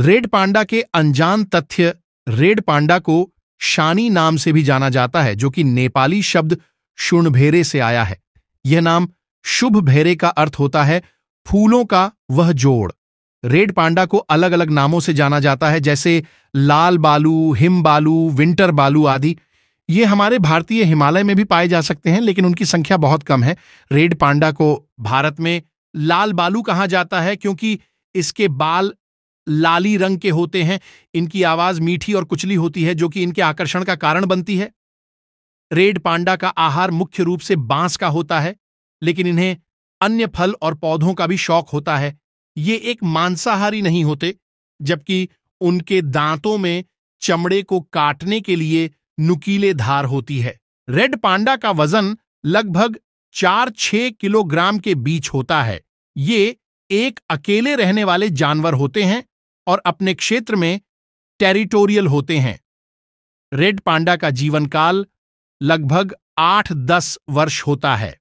red panda के अनजान तथ्य रेड पांडा को शानी नाम से भी जाना जाता है जो कि नेपाली शब्द शुणभेरे से आया है यह नाम शुभ भेरे का अर्थ होता है फूलों का वह जोड़ रेड पांडा को अलग अलग नामों से जाना जाता है जैसे लाल बालू हिम बालू विंटर बालू आदि ये हमारे भारतीय हिमालय में भी पाए जा सकते हैं लेकिन उनकी संख्या बहुत कम है रेड पांडा को भारत में लाल बालू कहा जाता है क्योंकि इसके बाल लाली रंग के होते हैं इनकी आवाज मीठी और कुचली होती है जो कि इनके आकर्षण का कारण बनती है रेड पांडा का आहार मुख्य रूप से बांस का होता है लेकिन इन्हें अन्य फल और पौधों का भी शौक होता है ये एक मांसाहारी नहीं होते जबकि उनके दांतों में चमड़े को काटने के लिए नुकीले धार होती है रेड पांडा का वजन लगभग चार छह किलोग्राम के बीच होता है ये एक अकेले रहने वाले जानवर होते हैं और अपने क्षेत्र में टेरिटोरियल होते हैं रेड पांडा का जीवन काल लगभग आठ दस वर्ष होता है